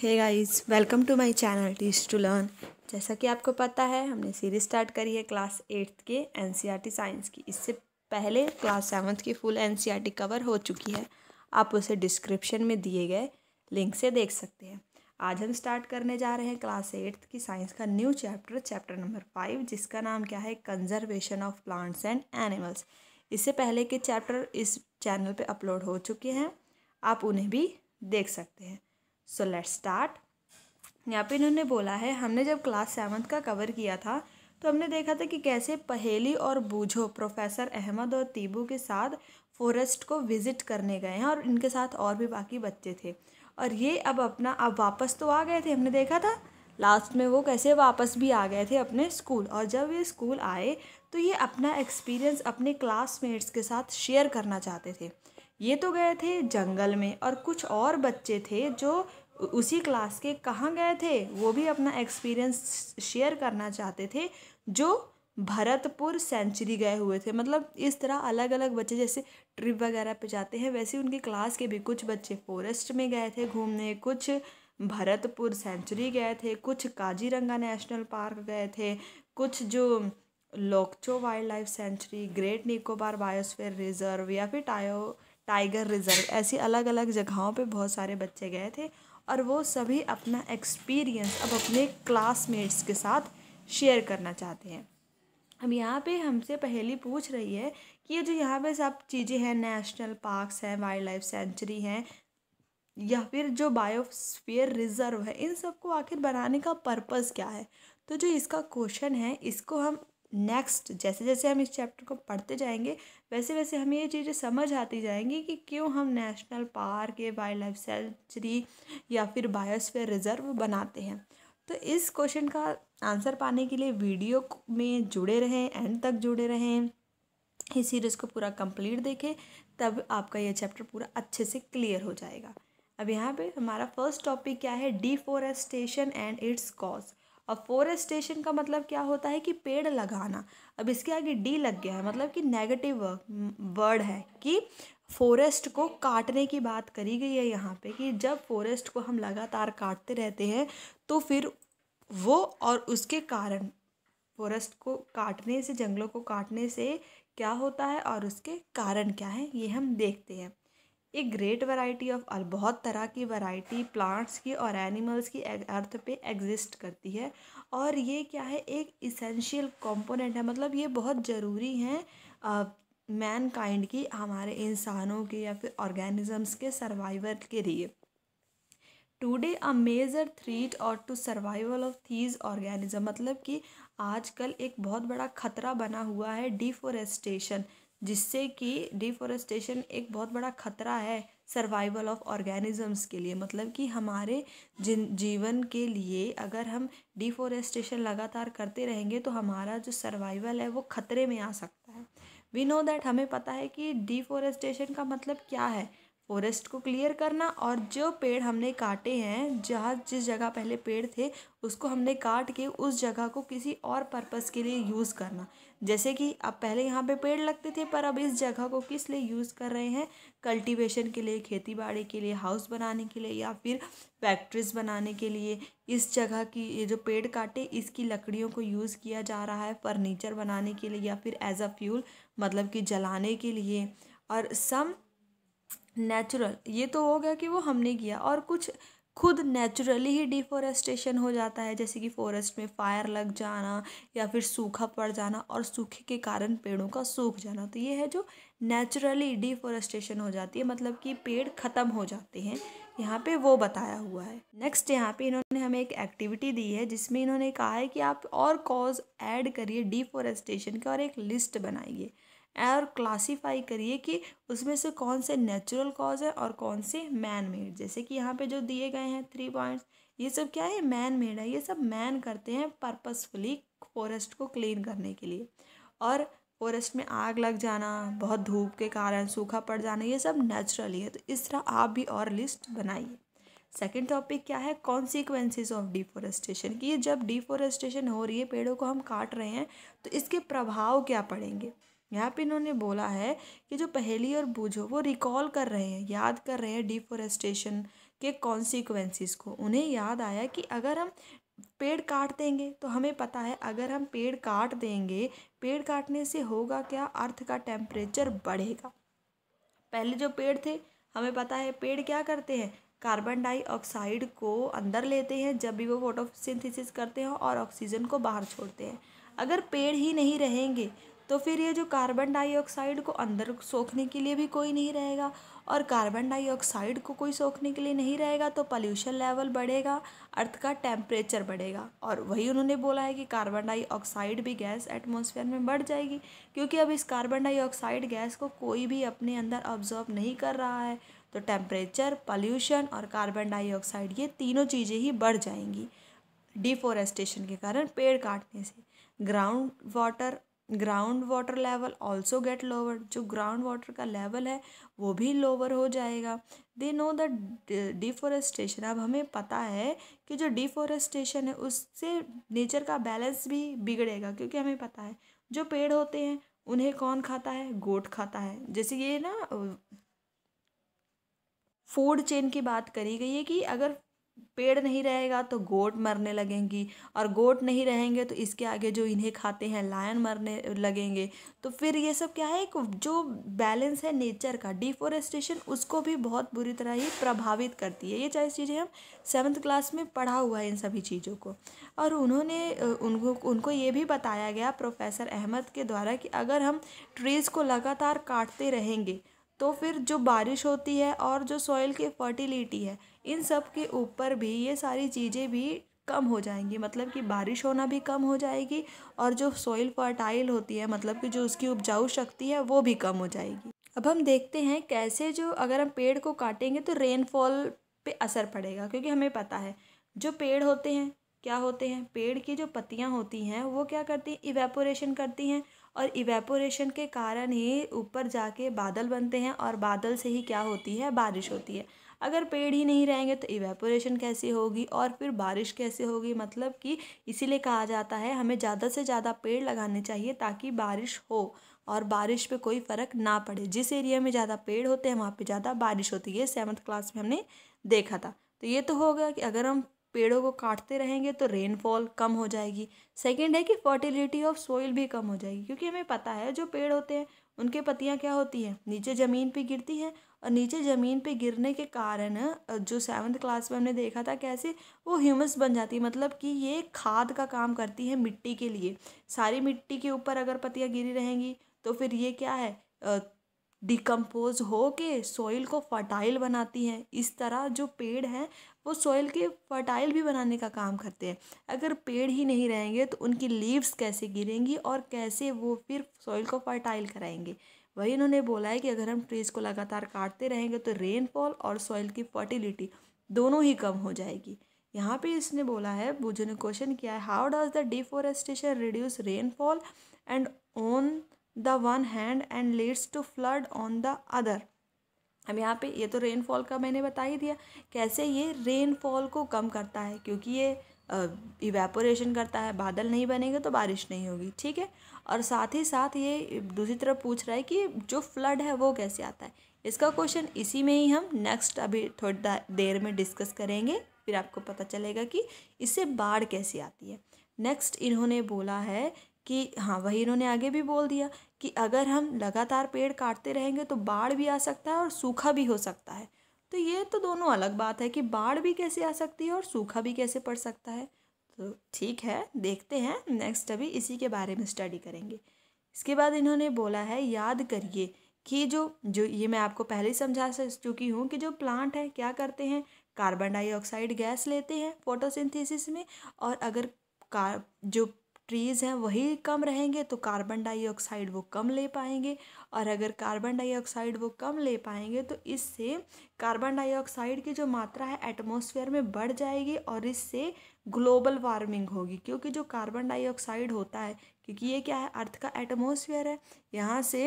hey guys welcome to my channel teach to learn जैसा कि आपको पता है हमने सीरीज स्टार्ट करी है क्लास एट्थ के एनसीईआरटी साइंस e की इससे पहले क्लास सेवन्थ की फुल एनसीईआरटी कवर हो चुकी है आप उसे डिस्क्रिप्शन में दिए गए लिंक से देख सकते हैं आज हम स्टार्ट करने जा रहे हैं क्लास एट्थ की साइंस का new chapter chapter number five जिसका नाम क्या है conservation of plants and animals इससे पहले के चैप्टर इस चैनल पर अपलोड हो चुके हैं आप उन्हें भी देख सकते हैं सो लेट्स स्टार्ट यहाँ पे इन्होंने बोला है हमने जब क्लास सेवन्थ का कवर किया था तो हमने देखा था कि कैसे पहेली और बूझो प्रोफेसर अहमद और तीबू के साथ फॉरेस्ट को विज़िट करने गए हैं और इनके साथ और भी बाकी बच्चे थे और ये अब अपना अब वापस तो आ गए थे हमने देखा था लास्ट में वो कैसे वापस भी आ गए थे अपने स्कूल और जब ये स्कूल आए तो ये अपना एक्सपीरियंस अपने क्लासमेट्स के साथ शेयर करना चाहते थे ये तो गए थे जंगल में और कुछ और बच्चे थे जो उसी क्लास के कहाँ गए थे वो भी अपना एक्सपीरियंस शेयर करना चाहते थे जो भरतपुर सेंचुरी गए हुए थे मतलब इस तरह अलग अलग बच्चे जैसे ट्रिप वगैरह पे जाते हैं वैसे उनकी क्लास के भी कुछ बच्चे फॉरेस्ट में गए थे घूमने कुछ भरतपुर सेंचुरी गए थे कुछ काजीरंगा नेशनल पार्क गए थे कुछ जो लोकचो wildlife sanctuary great Nicobar biosphere reserve या फिर टायो टाइगर रिज़र्व ऐसी अलग अलग जगहों पे बहुत सारे बच्चे गए थे और वो सभी अपना एक्सपीरियंस अब अपने क्लासमेट्स के साथ शेयर करना चाहते हैं अब यहाँ पे हमसे पहली पूछ रही है कि ये जो यहाँ पे सब चीज़ें हैं नेशनल पार्क्स हैं वाइल्ड लाइफ सेंचुरी हैं या फिर जो बायोस्फीयर रिज़र्व है इन सबको आखिर बनाने का पर्पज़ क्या है तो जो इसका क्वेश्चन है इसको हम नेक्स्ट जैसे जैसे हम इस चैप्टर को पढ़ते जाएंगे वैसे वैसे हमें ये चीज़ें समझ आती जाएंगी कि क्यों हम नेशनल पार्क या वाइल्ड लाइफ सेंचुरी या फिर बायोस्फीयर रिजर्व बनाते हैं तो इस क्वेश्चन का आंसर पाने के लिए वीडियो में जुड़े रहें एंड तक जुड़े रहें इस सीरीज़ को पूरा कंप्लीट देखें तब आपका यह चैप्टर पूरा अच्छे से क्लियर हो जाएगा अब यहाँ पे हमारा फर्स्ट टॉपिक क्या है डिफोरेस्टेशन एंड इट्स कॉज अब फॉरेस्टेशन का मतलब क्या होता है कि पेड़ लगाना अब इसके आगे डी लग गया है मतलब कि नेगेटिव वर्ड है कि फॉरेस्ट को काटने की बात करी गई है यहाँ पे कि जब फॉरेस्ट को हम लगातार काटते रहते हैं तो फिर वो और उसके कारण फॉरेस्ट को काटने से जंगलों को काटने से क्या होता है और उसके कारण क्या है ये हम देखते हैं एक ग्रेट वैरायटी ऑफ बहुत तरह की वैरायटी प्लांट्स की और एनिमल्स की अर्थ पे एग्जिस्ट करती है और ये क्या है एक इसेंशियल कंपोनेंट है मतलब ये बहुत ज़रूरी हैं मैन काइंड की हमारे इंसानों के या फिर ऑर्गेनिजम्स के सर्वाइवल के लिए टुडे अ मेजर थ्रीट और to survival of these organism मतलब कि आजकल एक बहुत बड़ा खतरा बना हुआ है डिफोरेस्टेशन जिससे कि डिफॉरेस्टेशन एक बहुत बड़ा खतरा है सर्वाइवल ऑफ ऑर्गेनिजम्स के लिए मतलब कि हमारे जिन जीवन के लिए अगर हम डिफॉरेस्टेशन लगातार करते रहेंगे तो हमारा जो सर्वाइवल है वो खतरे में आ सकता है वी नो दैट हमें पता है कि डिफॉरेस्टेशन का मतलब क्या है फॉरेस्ट को क्लियर करना और जो पेड़ हमने काटे हैं जहाँ जिस जगह पहले पेड़ थे उसको हमने काट के उस जगह को किसी और पर्पस के लिए यूज़ करना जैसे कि अब पहले यहाँ पे पेड़ लगते थे पर अब इस जगह को किस लिए यूज़ कर रहे हैं कल्टीवेशन के लिए खेती बाड़ी के लिए हाउस बनाने के लिए या फिर फैक्ट्रीज बनाने के लिए इस जगह की ये जो पेड़ काटे इसकी लकड़ियों को यूज़ किया जा रहा है फर्नीचर बनाने के लिए या फिर एज अ फ्यूल मतलब कि जलाने के लिए और सम नेचुरल ये तो हो गया कि वो हमने किया और कुछ खुद नेचुरली ही डिफोरेस्टेशन हो जाता है जैसे कि फॉरेस्ट में फायर लग जाना या फिर सूखा पड़ जाना और सूखे के कारण पेड़ों का सूख जाना तो ये है जो नेचुरली डिफोरेस्टेशन हो जाती है मतलब कि पेड़ ख़त्म हो जाते हैं यहाँ पे वो बताया हुआ है नेक्स्ट यहाँ पे इन्होंने हमें एक एक्टिविटी दी है जिसमें इन्होंने कहा है कि आप और कॉज ऐड करिए डिफोरेस्टेशन का और एक लिस्ट बनाइए और क्लासीफाई करिए कि उसमें से कौन से नेचुरल कॉज है और कौन से मैन मेड जैसे कि यहाँ पे जो दिए गए हैं थ्री पॉइंट्स ये सब क्या है मैन मेड है ये सब मैन करते हैं पर्पसफुली फॉरेस्ट को क्लीन करने के लिए और फॉरेस्ट में आग लग जाना बहुत धूप के कारण सूखा पड़ जाना ये सब नेचुरली है तो इस तरह आप भी और लिस्ट बनाइए सेकेंड टॉपिक क्या है कॉन्सिक्वेंसेज ऑफ डिफोरेस्टेशन कि ये जब डिफोरेस्टेशन हो रही है पेड़ों को हम काट रहे हैं तो इसके प्रभाव क्या पड़ेंगे यहाँ पे इन्होंने बोला है कि जो पहेली और बूझो वो रिकॉल कर रहे हैं याद कर रहे हैं डिफोरेस्टेशन के कॉन्सिक्वेंसेस को उन्हें याद आया कि अगर हम पेड़ काट देंगे तो हमें पता है अगर हम पेड़ काट देंगे पेड़ काटने से होगा क्या अर्थ का टेम्परेचर बढ़ेगा पहले जो पेड़ थे हमें पता है पेड़ क्या करते हैं कार्बन डाइऑक्साइड को अंदर लेते हैं जब भी वो फोटोसिंथेसिस करते हैं और ऑक्सीजन को बाहर छोड़ते हैं अगर पेड़ ही नहीं रहेंगे तो फिर ये जो कार्बन डाइऑक्साइड को अंदर सोखने के लिए भी कोई नहीं रहेगा और कार्बन डाइऑक्साइड को कोई सोखने के लिए नहीं रहेगा तो पॉल्यूशन लेवल बढ़ेगा अर्थ का टेम्परेचर बढ़ेगा और वही उन्होंने बोला है कि कार्बन डाइऑक्साइड भी गैस एटमोसफेयर में बढ़ जाएगी क्योंकि अब इस कार्बन डाइऑक्साइड गैस को कोई भी अपने अंदर ऑब्जॉर्व नहीं कर रहा है तो टेम्परेचर पॉल्यूशन और कार्बन डाइऑक्साइड ये तीनों चीज़ें ही बढ़ जाएंगी डिफोरेस्टेशन के कारण पेड़ काटने से ground water ground water level also get lower जो ग्राउंड वाटर का लेवल है वो भी लोअर हो जाएगा दे नो द डिफॉरेस्टेशन अब हमें पता है कि जो डिफॉरेस्टेशन है उससे नेचर का बैलेंस भी बिगड़ेगा क्योंकि हमें पता है जो पेड़ होते हैं उन्हें कौन खाता है गोट खाता है जैसे ये ना फूड चेन की बात करी गई है कि अगर पेड़ नहीं रहेगा तो गोट मरने लगेंगी और गोट नहीं रहेंगे तो इसके आगे जो इन्हें खाते हैं लायन मरने लगेंगे तो फिर ये सब क्या है एक जो बैलेंस है नेचर का डिफोरेस्टेशन उसको भी बहुत बुरी तरह ही प्रभावित करती है ये चाहे चीज़ें हम सेवन्थ क्लास में पढ़ा हुआ है इन सभी चीज़ों को और उन्होंने उनको उनको ये भी बताया गया प्रोफेसर अहमद के द्वारा कि अगर हम ट्रीज़ को लगातार काटते रहेंगे तो फिर जो बारिश होती है और जो सॉइल की फर्टिलिटी है इन सब के ऊपर भी ये सारी चीज़ें भी कम हो जाएंगी मतलब कि बारिश होना भी कम हो जाएगी और जो सॉइल फर्टाइल होती है मतलब कि जो उसकी उपजाऊ शक्ति है वो भी कम हो जाएगी अब हम देखते हैं कैसे जो अगर हम पेड़ को काटेंगे तो रेनफॉल पे असर पड़ेगा क्योंकि हमें पता है जो पेड़ होते हैं क्या होते हैं पेड़ की जो पत्तियाँ होती हैं वो क्या करती हैं इवेपोरेशन करती हैं और इवेपोरेशन के कारण ही ऊपर जाके बादल बनते हैं और बादल से ही क्या होती है बारिश होती है अगर पेड़ ही नहीं रहेंगे तो इवेपोरेशन कैसे होगी और फिर बारिश कैसे होगी मतलब कि इसीलिए कहा जाता है हमें ज़्यादा से ज़्यादा पेड़ लगाने चाहिए ताकि बारिश हो और बारिश पे कोई फ़र्क ना पड़े जिस एरिया में ज़्यादा पेड़ होते हैं वहाँ पे ज़्यादा बारिश होती है सेवन्थ क्लास में हमने देखा था तो ये तो होगा कि अगर हम पेड़ों को काटते रहेंगे तो रेनफॉल कम हो जाएगी सेकेंड है कि फर्टिलिटी ऑफ सोइल भी कम हो जाएगी क्योंकि हमें पता है जो पेड़ होते हैं उनके पत्तियाँ क्या होती हैं नीचे ज़मीन पर गिरती हैं और नीचे ज़मीन पे गिरने के कारण जो सेवन्थ क्लास में हमने देखा था कैसे वो ह्यूमस बन जाती है मतलब कि ये खाद का काम करती है मिट्टी के लिए सारी मिट्टी के ऊपर अगर पतियाँ गिरी रहेंगी तो फिर ये क्या है डिकम्पोज हो के सॉइल को फर्टाइल बनाती हैं इस तरह जो पेड़ हैं वो सॉइल के फर्टाइल भी बनाने का काम करते हैं अगर पेड़ ही नहीं रहेंगे तो उनकी लीव्स कैसे गिरेंगी और कैसे वो फिर सॉइल को फर्टाइल कराएंगे वही उन्होंने बोला है कि अगर हम ट्रीज़ को लगातार काटते रहेंगे तो रेनफॉल और सॉइल की फर्टिलिटी दोनों ही कम हो जाएगी यहाँ पे इसने बोला है बुजो ने क्वेश्चन किया है how does the deforestation reduce rainfall and on the one hand and leads to flood on the other अब यहाँ पे ये तो रेनफॉल का मैंने बता ही दिया कैसे ये रेनफॉल को कम करता है क्योंकि ये इवेपोरेशन करता है बादल नहीं बनेंगे तो बारिश नहीं होगी ठीक है और साथ ही साथ ये दूसरी तरफ पूछ रहा है कि जो फ्लड है वो कैसे आता है इसका क्वेश्चन इसी में ही हम नेक्स्ट अभी थोड़ा देर में डिस्कस करेंगे फिर आपको पता चलेगा कि इससे बाढ़ कैसी आती है नेक्स्ट इन्होंने बोला है कि हाँ वही इन्होंने आगे भी बोल दिया कि अगर हम लगातार पेड़ काटते रहेंगे तो बाढ़ भी आ सकता है और सूखा भी हो सकता है तो ये तो दोनों अलग बात है कि बाढ़ भी कैसे आ सकती है और सूखा भी कैसे पड़ सकता है तो ठीक है देखते हैं नेक्स्ट अभी इसी के बारे में स्टडी करेंगे इसके बाद इन्होंने बोला है याद करिए कि जो जो ये मैं आपको पहले ही समझा चुकी हूँ कि जो प्लांट है क्या करते हैं कार्बन डाइऑक्साइड गैस लेते हैं फोटोसिंथेसिस में और अगर का जो ट्रीज़ हैं वही कम रहेंगे तो कार्बन डाइऑक्साइड वो कम ले पाएंगे और अगर कार्बन डाइऑक्साइड वो कम ले पाएंगे तो इससे कार्बन डाइऑक्साइड की जो मात्रा है एटमॉस्फेयर में बढ़ जाएगी और इससे ग्लोबल वार्मिंग होगी क्योंकि जो कार्बन डाइऑक्साइड होता है क्योंकि ये क्या है अर्थ का एटमोसफियर है यहाँ से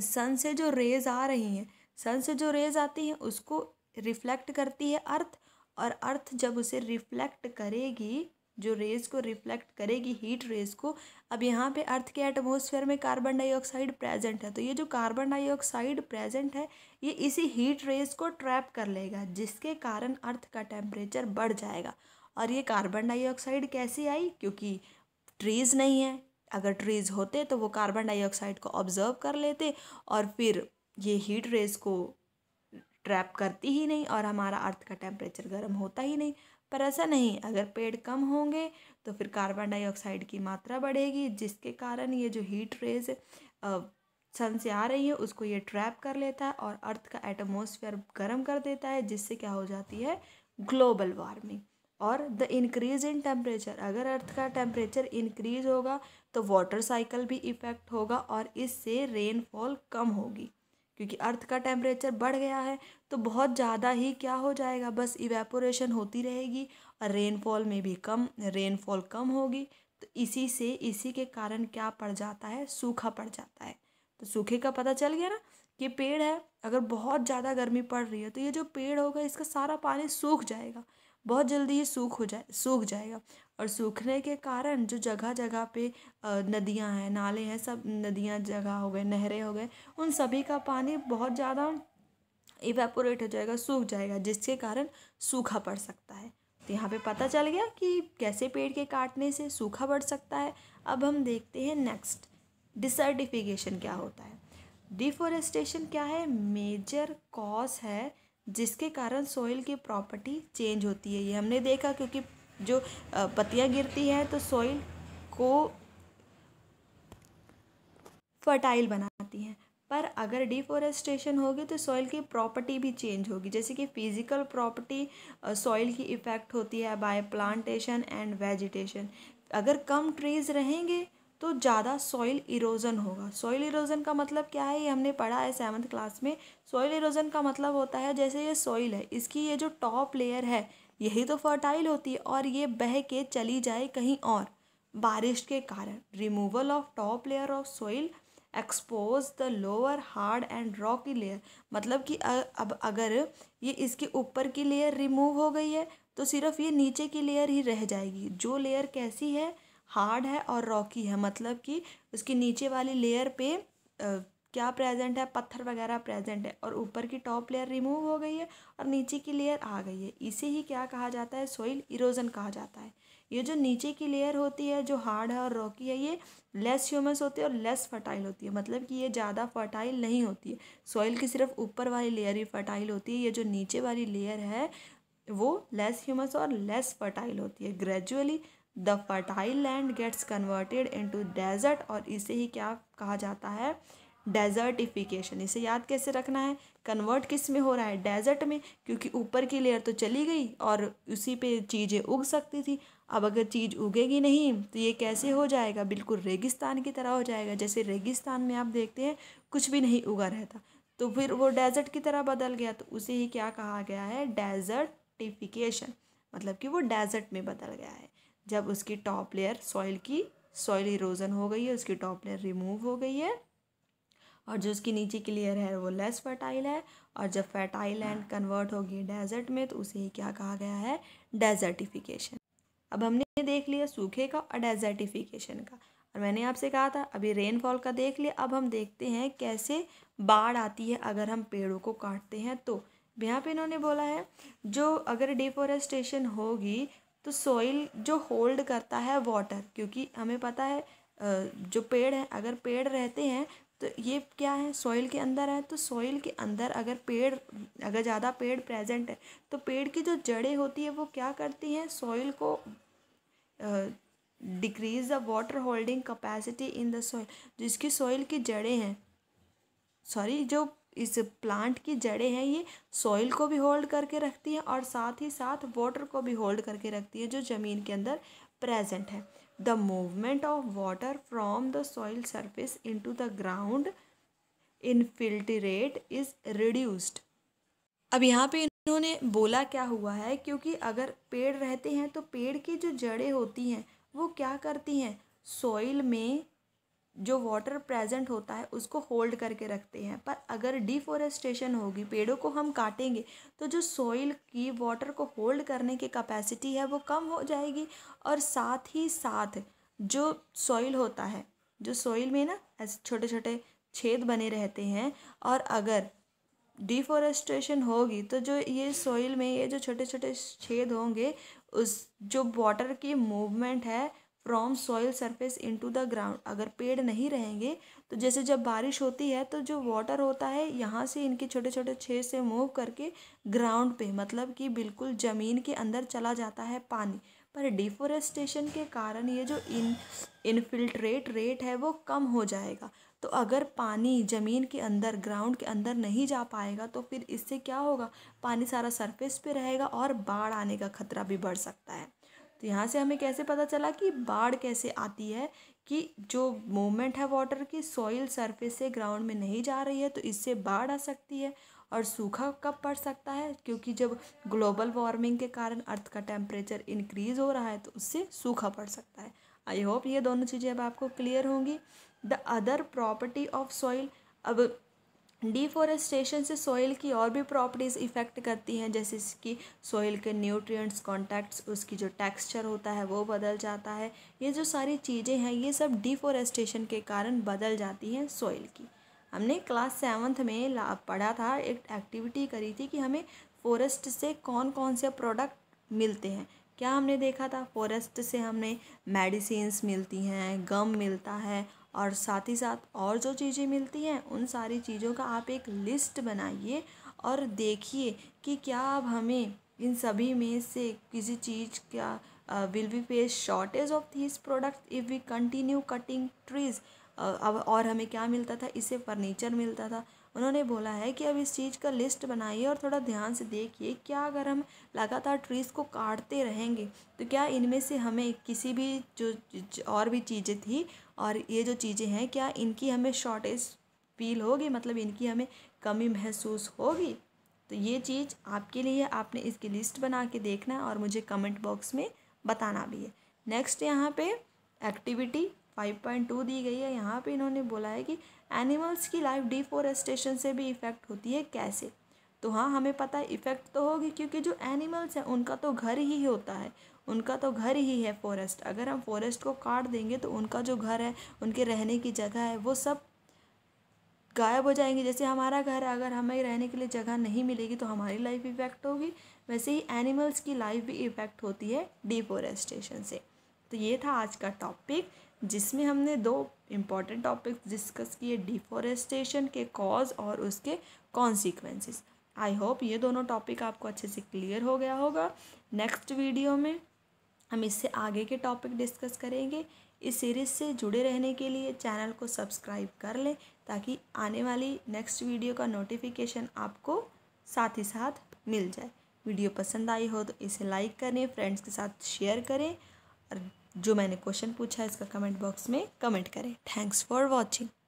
सन से जो रेज आ रही हैं सन से जो रेज आती हैं उसको रिफ्लेक्ट करती है अर्थ और अर्थ जब उसे रिफ्लेक्ट करेगी जो रेज को रिफ्लेक्ट करेगी हीट रेज को अब यहाँ पे अर्थ के एटमोसफेयर में कार्बन डाइऑक्साइड प्रेजेंट है तो ये जो कार्बन डाइऑक्साइड प्रेजेंट है ये इसी हीट रेज को ट्रैप कर लेगा जिसके कारण अर्थ का टेम्परेचर बढ़ जाएगा और ये कार्बन डाइऑक्साइड कैसी आई क्योंकि ट्रीज़ नहीं है अगर ट्रीज़ होते तो वो कार्बन डाइऑक्साइड को ऑब्जर्व कर लेते और फिर ये हीट रेज को ट्रैप करती ही नहीं और हमारा अर्थ का टेम्परेचर गर्म होता ही नहीं पर ऐसा नहीं अगर पेड़ कम होंगे तो फिर कार्बन डाइऑक्साइड की मात्रा बढ़ेगी जिसके कारण ये जो हीट रेज सन से आ रही है उसको ये ट्रैप कर लेता है और अर्थ का एटमोसफियर गर्म कर देता है जिससे क्या हो जाती है ग्लोबल वार्मिंग और द इंक्रीज इन टेम्परेचर अगर अर्थ का टेम्परेचर इंक्रीज होगा तो वाटर साइकिल भी इफ़ेक्ट होगा और इससे रेनफॉल कम होगी क्योंकि अर्थ का टेम्परेचर बढ़ गया है तो बहुत ज़्यादा ही क्या हो जाएगा बस इवेपोरेशन होती रहेगी और रेनफॉल में भी कम रेनफॉल कम होगी तो इसी से इसी के कारण क्या पड़ जाता है सूखा पड़ जाता है तो सूखे का पता चल गया ना कि पेड़ है अगर बहुत ज़्यादा गर्मी पड़ रही है तो ये जो पेड़ होगा इसका सारा पानी सूख जाएगा बहुत जल्दी ये सूख हो जाए सूख जाएगा और सूखने के कारण जो जगह जगह पे नदियाँ हैं नाले हैं सब नदियाँ जगह हो गए नहरें हो गए उन सभी का पानी बहुत ज़्यादा इवेपोरेट हो जाएगा सूख जाएगा जिसके कारण सूखा पड़ सकता है तो यहाँ पे पता चल गया कि कैसे पेड़ के काटने से सूखा बढ़ सकता है अब हम देखते हैं नेक्स्ट डिसर्टिफिकेशन क्या होता है डिफोरेस्टेशन क्या है मेजर कॉज है जिसके कारण सोइल की प्रॉपर्टी चेंज होती है ये हमने देखा क्योंकि जो पत्तियाँ गिरती है तो सॉइल को फर्टाइल बनाती हैं पर अगर डिफॉरेस्टेशन होगी तो सॉइल की प्रॉपर्टी भी चेंज होगी जैसे कि फिजिकल प्रॉपर्टी सॉइल की इफ़ेक्ट होती है बाय प्लांटेशन एंड वेजिटेशन अगर कम ट्रीज़ रहेंगे तो ज़्यादा सॉइल इरोजन होगा सॉइल इरोजन का मतलब क्या है ये हमने पढ़ा है सेवन्थ क्लास में सॉइल इरोजन का मतलब होता है जैसे ये सॉइल है इसकी ये जो टॉप लेयर है यही तो फर्टाइल होती है और ये बह के चली जाए कहीं और बारिश के कारण removal of top layer of soil expose the lower hard and rocky layer मतलब कि अब अगर ये इसके ऊपर की लेयर रिमूव हो गई है तो सिर्फ ये नीचे की लेयर ही रह जाएगी जो लेयर कैसी है हार्ड है और रॉकी है मतलब कि उसके नीचे वाली लेयर पे क्या प्रेजेंट है पत्थर वगैरह प्रेजेंट है और ऊपर की टॉप लेयर रिमूव हो गई है और नीचे की लेयर आ गई है इसे ही क्या कहा जाता है सॉइल इरोजन कहा जाता है ये जो नीचे की लेयर होती है जो हार्ड है और रॉकी है ये लेस ह्यूमस होती है और लेस फर्टाइल होती है मतलब कि ये ज़्यादा फर्टाइल नहीं होती है सॉइल की सिर्फ ऊपर वाली लेयर ही फर्टाइल होती है ये जो नीचे वाली लेयर है वो लेस ह्यूमस और लेस फर्टाइल होती है gradually the fertile land gets converted into desert और इसे ही क्या कहा जाता है डेजर्टिफिकेशन इसे याद कैसे रखना है कन्वर्ट किस में हो रहा है डेजर्ट में क्योंकि ऊपर की लेयर तो चली गई और उसी पे चीज़ें उग सकती थी अब अगर चीज़ उगेगी नहीं तो ये कैसे हो जाएगा बिल्कुल रेगिस्तान की तरह हो जाएगा जैसे रेगिस्तान में आप देखते हैं कुछ भी नहीं उगा रहता तो फिर वो डेजर्ट की तरह बदल गया तो उसे ही क्या कहा गया है डेजर्टिफिकेशन मतलब कि वो डेजर्ट में बदल गया है जब उसकी टॉप लेयर सॉइल की सॉइल इरोजन हो गई है उसकी टॉप लेयर रिमूव हो गई है और जो उसकी नीचे की लेयर है वो लेस फर्टाइल है और जब फर्टाइल लैंड कन्वर्ट होगी डेजर्ट में तो उसे ही क्या कहा गया है डेजर्टिफिकेशन अब हमने देख लिया सूखे का और डेजर्टिफिकेशन का और मैंने आपसे कहा था अभी रेनफॉल का देख लिया अब हम देखते हैं कैसे बाढ़ आती है अगर हम पेड़ों को काटते हैं तो यहाँ पे इन्होंने बोला है जो अगर डिफोरेस्टेशन होगी तो सॉइल जो होल्ड करता है वाटर क्योंकि हमें पता है जो पेड़ है अगर पेड़ रहते हैं तो ये क्या है सॉइल के अंदर है तो सॉइल के अंदर अगर पेड़ अगर ज़्यादा पेड़ प्रेजेंट है तो पेड़ की जो जड़ें होती है वो क्या करती हैं सॉइल को decrease the water holding capacity in the soil जिसकी सॉइल की जड़ें हैं सॉरी जो इस प्लांट की जड़ें हैं ये सॉइल को भी होल्ड करके रखती हैं और साथ ही साथ वाटर को भी होल्ड करके रखती है जो ज़मीन के अंदर प्रेजेंट है the movement of water from the soil surface into the ground infiltrate is reduced अब यहाँ पे इन्होंने बोला क्या हुआ है क्योंकि अगर पेड़ रहते हैं तो पेड़ की जो जड़ें होती हैं वो क्या करती हैं सॉइल में जो वाटर प्रेजेंट होता है उसको होल्ड करके रखते हैं पर अगर डिफॉरेस्टेशन होगी पेड़ों को हम काटेंगे तो जो सॉइल की वाटर को होल्ड करने की कैपेसिटी है वो कम हो जाएगी और साथ ही साथ जो सॉइल होता है जो सॉइल में ना ऐसे छोटे छोटे छेद बने रहते हैं और अगर डिफॉरेस्टेशन होगी तो जो ये सॉइल में ये जो छोटे छोटे छेद होंगे उस जो वाटर की मूवमेंट है from soil surface into the ground अगर पेड़ नहीं रहेंगे तो जैसे जब बारिश होती है तो जो वाटर होता है यहाँ से इनके छोटे छोटे छेद से मूव करके ग्राउंड पे मतलब कि बिल्कुल ज़मीन के अंदर चला जाता है पानी पर डिफोरेस्टेशन के कारण ये जो इन इनफिल्ट्रेट रेट है वो कम हो जाएगा तो अगर पानी ज़मीन के अंदर ग्राउंड के अंदर नहीं जा पाएगा तो फिर इससे क्या होगा पानी सारा सरफेस पे रहेगा और बाढ़ आने का खतरा भी बढ़ सकता है तो यहाँ से हमें कैसे पता चला कि बाढ़ कैसे आती है कि जो मूवमेंट है वाटर की सॉइल सरफेस से ग्राउंड में नहीं जा रही है तो इससे बाढ़ आ सकती है और सूखा कब पड़ सकता है क्योंकि जब ग्लोबल वार्मिंग के कारण अर्थ का टेम्परेचर इंक्रीज़ हो रहा है तो उससे सूखा पड़ सकता है आई होप ये दोनों चीज़ें अब आपको क्लियर होंगी the other property of soil अब डिफॉरेस्टेशन से सॉइल की और भी प्रॉपर्टीज़ इफ़ेक्ट करती हैं जैसे कि सॉइल के न्यूट्रिएंट्स कॉन्टैक्ट्स उसकी जो टेक्सचर होता है वो बदल जाता है ये जो सारी चीज़ें हैं ये सब डिफॉरेस्टेशन के कारण बदल जाती हैं सॉइल की हमने क्लास सेवन्थ में पढ़ा था एक एक्टिविटी करी थी कि हमें फॉरेस्ट से कौन कौन से प्रोडक्ट मिलते हैं क्या हमने देखा था फॉरेस्ट से हमने मेडिसिन मिलती हैं गम मिलता है और साथ ही साथ और जो चीज़ें मिलती हैं उन सारी चीज़ों का आप एक लिस्ट बनाइए और देखिए कि क्या अब हमें इन सभी में से किसी चीज़ का will we face shortage of this product if we continue cutting trees अब और हमें क्या मिलता था इससे फर्नीचर मिलता था उन्होंने बोला है कि अब इस चीज़ का लिस्ट बनाइए और थोड़ा ध्यान से देखिए क्या अगर हम लगातार ट्रीज़ को काटते रहेंगे तो क्या इनमें से हमें किसी भी जो और भी चीज़ें थी और ये जो चीज़ें हैं क्या इनकी हमें शॉर्टेज फील होगी मतलब इनकी हमें कमी महसूस होगी तो ये चीज़ आपके लिए आपने इसकी लिस्ट बना के देखना है और मुझे कमेंट बॉक्स में बताना भी है नेक्स्ट यहाँ पे एक्टिविटी 5.2 दी गई है यहाँ पे इन्होंने बोला है कि एनिमल्स की लाइफ डिफोरेस्टेशन से भी इफ़ेक्ट होती है कैसे तो हाँ हमें पता है इफ़ेक्ट तो होगी क्योंकि जो एनिमल्स हैं उनका तो घर ही होता है उनका तो घर ही है फॉरेस्ट अगर हम फॉरेस्ट को काट देंगे तो उनका जो घर है उनके रहने की जगह है वो सब गायब हो जाएंगे जैसे हमारा घर है अगर हमें रहने के लिए जगह नहीं मिलेगी तो हमारी लाइफ इफ़ेक्ट होगी वैसे ही एनिमल्स की लाइफ भी इफ़ेक्ट होती है डिफोरेस्टेशन से तो ये था आज का टॉपिक जिसमें हमने दो इम्पॉर्टेंट टॉपिक्स डिस्कस किए डिफोरेस्टेशन के कॉज और उसके कॉन्सिक्वेंसेस आई होप ये दोनों टॉपिक आपको अच्छे से क्लियर हो गया होगा नेक्स्ट वीडियो में हम इससे आगे के टॉपिक डिस्कस करेंगे इस सीरीज़ से जुड़े रहने के लिए चैनल को सब्सक्राइब कर लें ताकि आने वाली नेक्स्ट वीडियो का नोटिफिकेशन आपको साथ ही साथ मिल जाए वीडियो पसंद आई हो तो इसे लाइक करें फ्रेंड्स के साथ शेयर करें और जो मैंने क्वेश्चन पूछा है इसका कमेंट बॉक्स में कमेंट करें थैंक्स फॉर वॉचिंग